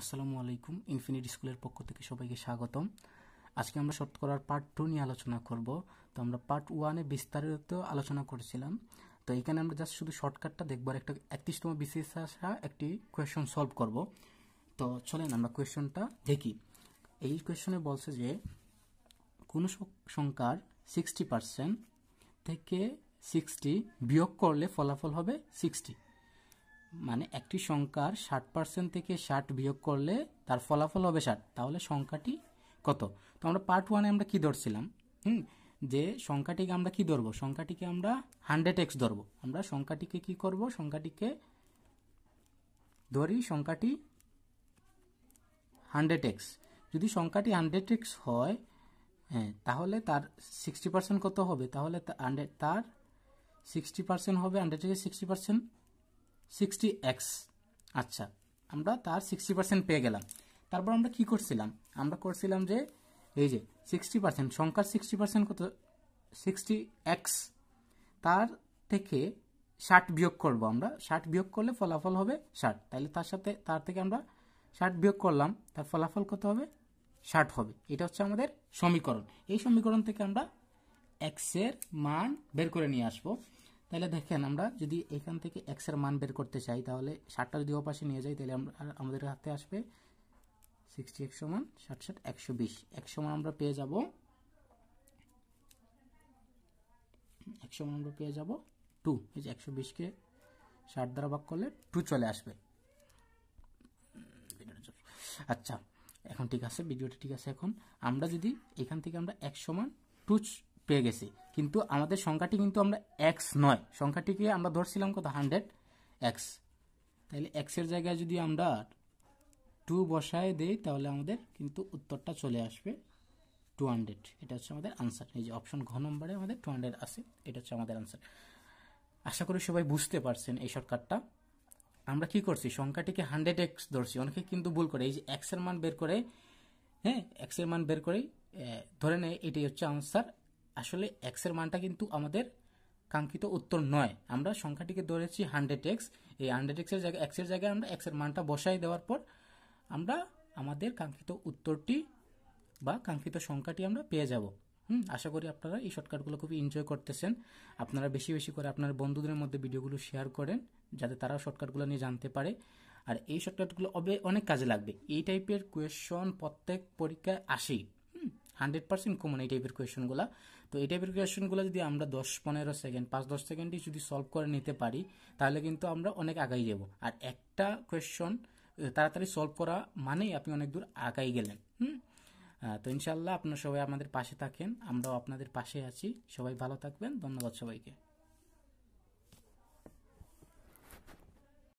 আসসালামু আলাইকুম ইনফিনিট স্কুলের পক্ষ থেকে সবাইকে স্বাগতম আজকে আমরা শতকরার পার্ট টু নিয়ে আলোচনা করব তো আমরা পার্ট ওয়ানে বিস্তারিত আলোচনা করেছিলাম তো এখানে আমরা জাস্ট শুধু শর্টকাটটা দেখব আর একটা একত্রিশতম বিশেষ আসা একটি কোয়েশন সলভ করব তো চলেন আমরা কোয়েশনটা দেখি এই কোয়েশনে বলছে যে কোনো সংখ্যার সিক্সটি পার্সেন্ট থেকে সিক্সটি বিয়োগ করলে ফলাফল হবে সিক্সটি মানে একটি সংখ্যার ষাট পার্সেন্ট থেকে ষাট বিয়োগ করলে তার ফলাফল হবে ষাট তাহলে সংখ্যাটি কত তো আমরা পার্ট ওয়ানে আমরা কি ধরছিলাম হুম যে সংখ্যাটিকে আমরা কি ধরবো সংখ্যাটিকে আমরা হান্ড্রেড এক্স ধরবো আমরা সংখ্যাটিকে কি করব সংখ্যাটিকে ধরি সংখ্যাটি হান্ড্রেড এক্স যদি সংখ্যাটি হান্ড্রেড এক্স হয় হ্যাঁ তাহলে তার সিক্সটি পার্সেন্ট কত হবে তাহলে হান্ড্রেড তার সিক্সটি পার্সেন্ট হবে হান্ড্রেড এক্সের সিক্সটি পার্সেন্ট সিক্সটি এক্স আচ্ছা আমরা তার সিক্সটি পার্সেন্ট পেয়ে গেলাম তারপর আমরা কি করছিলাম আমরা করছিলাম যে এই যে সিক্সটি পার্সেন্ট সংখ্যার সিক্সটি পার্সেন্ট কত সিক্সটি এক্স তার থেকে ষাট বিয়োগ করব আমরা ষাট বিয়োগ করলে ফলাফল হবে ষাট তাহলে তার সাথে তার থেকে আমরা ষাট বিয়োগ করলাম তার ফলাফল কত হবে ষাট হবে এটা হচ্ছে আমাদের সমীকরণ এই সমীকরণ থেকে আমরা এক্সের মান বের করে নিয়ে আসবো তাহলে দেখেন আমরা যদি এখান থেকে এক্সের মান বের করতে চাই তাহলে ষাটটা যদি ওপাশে নিয়ে যাই তাহলে আমরা আমাদের হাতে আসবে সিক্সটি এক সমান ষাট ষাট একশো বিশ একশো মান আমরা পেয়ে যাব একশো মান আমরা পেয়ে যাব টু এই যে একশো বিশকে ষাট দ্বারা ভাগ করলে টু চলে আসবে আচ্ছা এখন ঠিক আছে ভিডিওটা ঠিক আছে এখন আমরা যদি এখান থেকে আমরা এক সমান টু পেয়ে গেছি কিন্তু আমাদের সংখ্যাটি কিন্তু আমরা এক্স নয় সংখ্যাটিকে আমরা ধরছিলাম কত হান্ড্রেড এক্স তাহলে এক্সের জায়গায় যদি আমরা টু বসায় দেই তাহলে আমাদের কিন্তু উত্তরটা চলে আসবে টু হান্ড্রেড এটা হচ্ছে আমাদের আনসার এই যে অপশন ঘ নম্বরে আমাদের টু হান্ড্রেড আছে এটা হচ্ছে আমাদের আনসার আশা করি সবাই বুঝতে পারছেন এই শর্টকাটটা আমরা কি করছি সংখ্যাটিকে হান্ড্রেড এক্স ধরছি অনেকে কিন্তু ভুল করে এই যে এক্সের মান বের করে হ্যাঁ এক্সের মান বের করেই ধরে নেয় এটাই হচ্ছে আনসার আসলে এক্সের মানটা কিন্তু আমাদের কাঙ্ক্ষিত উত্তর নয় আমরা সংখ্যাটিকে ধরেছি হান্ড্রেড এক্স এই হান্ড্রেড এক্সের জায়গায় এক্সের জায়গায় আমরা এক্সের মানটা বসাই দেওয়ার পর আমরা আমাদের কাঙ্ক্ষিত উত্তরটি বা কাঙ্ক্ষিত সংখ্যাটি আমরা পেয়ে যাব হুম আশা করি আপনারা এই শর্টকাটগুলো খুবই এনজয় করতেছেন আপনারা বেশি বেশি করে আপনার বন্ধুদের মধ্যে ভিডিওগুলো শেয়ার করেন যাতে তারাও শর্টকাটগুলো নিয়ে জানতে পারে আর এই শর্টকাটগুলো অনেক কাজে লাগবে এই টাইপের কোয়েশন প্রত্যেক পরীক্ষায় আসেই হান্ড্রেড পার্সেন্ট কমন এই টাইপের কোয়েশনগুলো তো এই টাইপের কোয়েশনগুলো যদি আমরা দশ পনেরো সেকেন্ড পাঁচ দশ সেকেন্ডই যদি সলভ করে নিতে পারি তাহলে কিন্তু আমরা অনেক আগাই যাব আর একটা কোয়েশন তাড়াতাড়ি সলভ করা মানেই আপনি অনেক দূর আগাই গেলেন হুম তো ইনশাল্লাহ আপনারা সবাই আমাদের পাশে থাকেন আমরাও আপনাদের পাশে আছি সবাই ভালো থাকবেন ধন্যবাদ সবাইকে